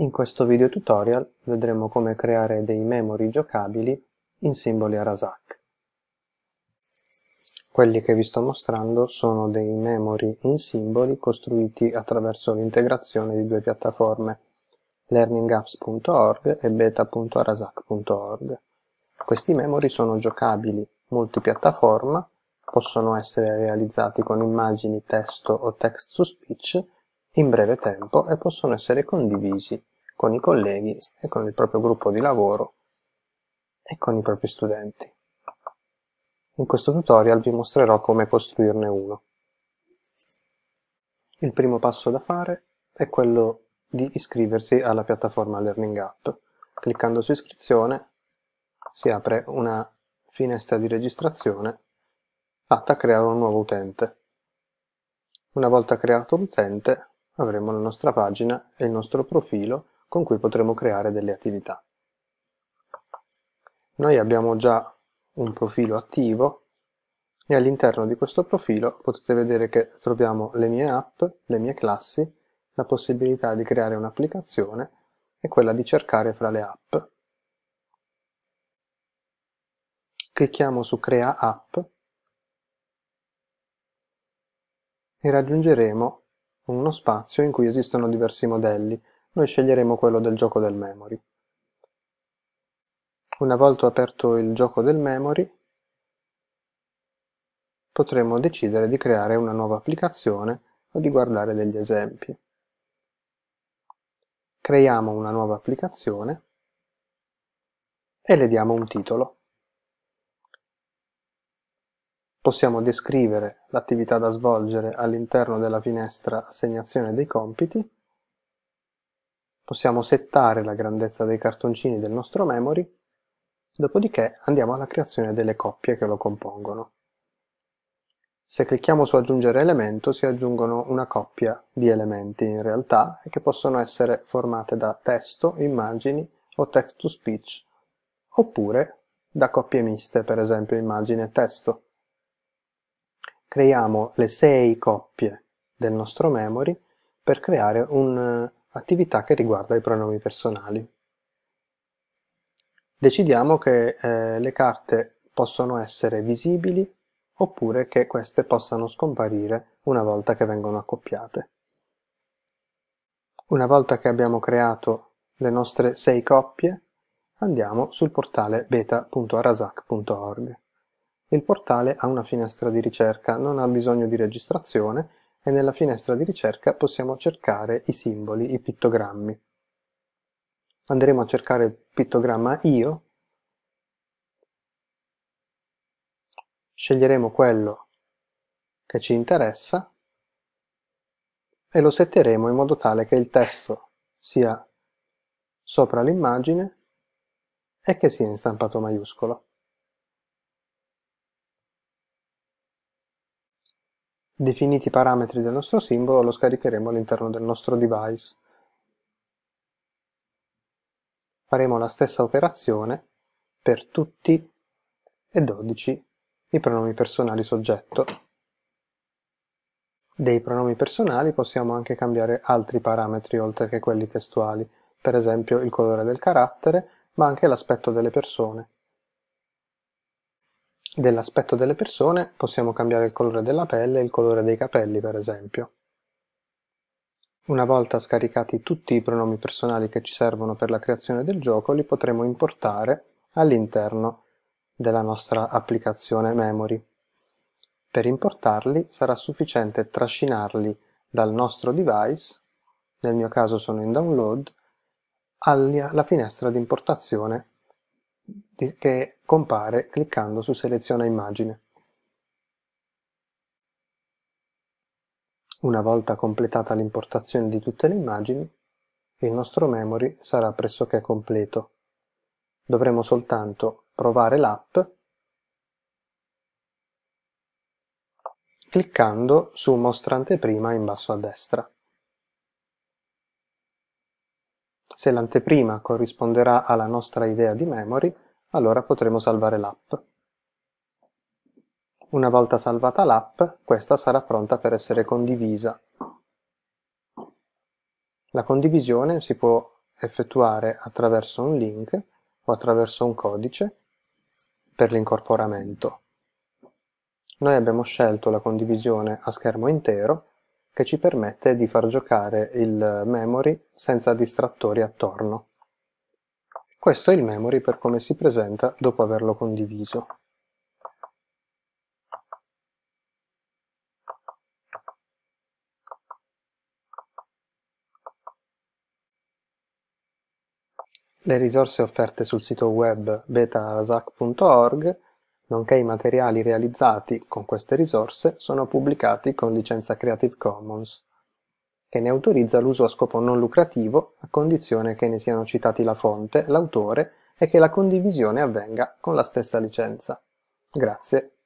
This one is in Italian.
In questo video tutorial vedremo come creare dei memory giocabili in simboli Arasak. Quelli che vi sto mostrando sono dei memory in simboli costruiti attraverso l'integrazione di due piattaforme, learningapps.org e beta.arasak.org. Questi memory sono giocabili multipiattaforma, possono essere realizzati con immagini, testo o text-to-speech in breve tempo e possono essere condivisi con i colleghi e con il proprio gruppo di lavoro e con i propri studenti. In questo tutorial vi mostrerò come costruirne uno. Il primo passo da fare è quello di iscriversi alla piattaforma Learning App. Cliccando su iscrizione si apre una finestra di registrazione atta a creare un nuovo utente. Una volta creato l'utente avremo la nostra pagina e il nostro profilo con cui potremo creare delle attività. Noi abbiamo già un profilo attivo e all'interno di questo profilo potete vedere che troviamo le mie app, le mie classi, la possibilità di creare un'applicazione e quella di cercare fra le app. Clicchiamo su Crea app e raggiungeremo uno spazio in cui esistono diversi modelli noi sceglieremo quello del gioco del memory. Una volta aperto il gioco del memory, potremo decidere di creare una nuova applicazione o di guardare degli esempi. Creiamo una nuova applicazione e le diamo un titolo. Possiamo descrivere l'attività da svolgere all'interno della finestra Assegnazione dei compiti possiamo settare la grandezza dei cartoncini del nostro memory, dopodiché andiamo alla creazione delle coppie che lo compongono. Se clicchiamo su aggiungere elemento si aggiungono una coppia di elementi in realtà che possono essere formate da testo, immagini o text to speech oppure da coppie miste, per esempio immagine e testo. Creiamo le sei coppie del nostro memory per creare un attività che riguarda i pronomi personali. Decidiamo che eh, le carte possono essere visibili oppure che queste possano scomparire una volta che vengono accoppiate. Una volta che abbiamo creato le nostre sei coppie, andiamo sul portale beta.arasac.org. Il portale ha una finestra di ricerca, non ha bisogno di registrazione e nella finestra di ricerca possiamo cercare i simboli, i pittogrammi. Andremo a cercare il pittogramma io, sceglieremo quello che ci interessa e lo setteremo in modo tale che il testo sia sopra l'immagine e che sia in stampato maiuscolo. Definiti i parametri del nostro simbolo lo scaricheremo all'interno del nostro device. Faremo la stessa operazione per tutti e 12 i pronomi personali soggetto. Dei pronomi personali possiamo anche cambiare altri parametri oltre che quelli testuali, per esempio il colore del carattere, ma anche l'aspetto delle persone dell'aspetto delle persone possiamo cambiare il colore della pelle e il colore dei capelli, per esempio. Una volta scaricati tutti i pronomi personali che ci servono per la creazione del gioco, li potremo importare all'interno della nostra applicazione Memory. Per importarli sarà sufficiente trascinarli dal nostro device, nel mio caso sono in download, alla finestra di importazione che compare cliccando su seleziona immagine. Una volta completata l'importazione di tutte le immagini, il nostro memory sarà pressoché completo. Dovremo soltanto provare l'app cliccando su mostra anteprima in basso a destra. Se l'anteprima corrisponderà alla nostra idea di memory, allora potremo salvare l'app. Una volta salvata l'app, questa sarà pronta per essere condivisa. La condivisione si può effettuare attraverso un link o attraverso un codice per l'incorporamento. Noi abbiamo scelto la condivisione a schermo intero che ci permette di far giocare il memory senza distrattori attorno. Questo è il memory per come si presenta dopo averlo condiviso. Le risorse offerte sul sito web betazac.org nonché i materiali realizzati con queste risorse sono pubblicati con licenza Creative Commons, che ne autorizza l'uso a scopo non lucrativo a condizione che ne siano citati la fonte, l'autore e che la condivisione avvenga con la stessa licenza. Grazie.